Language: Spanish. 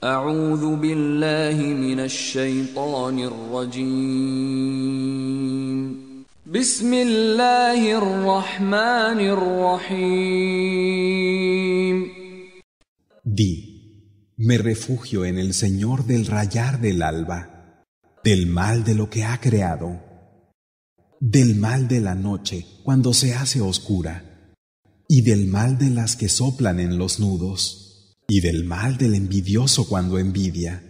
Di, me refugio en el Señor del rayar del alba, del mal de lo que ha creado, del mal de la noche cuando se hace oscura, y del mal de las que soplan en los nudos y del mal del envidioso cuando envidia.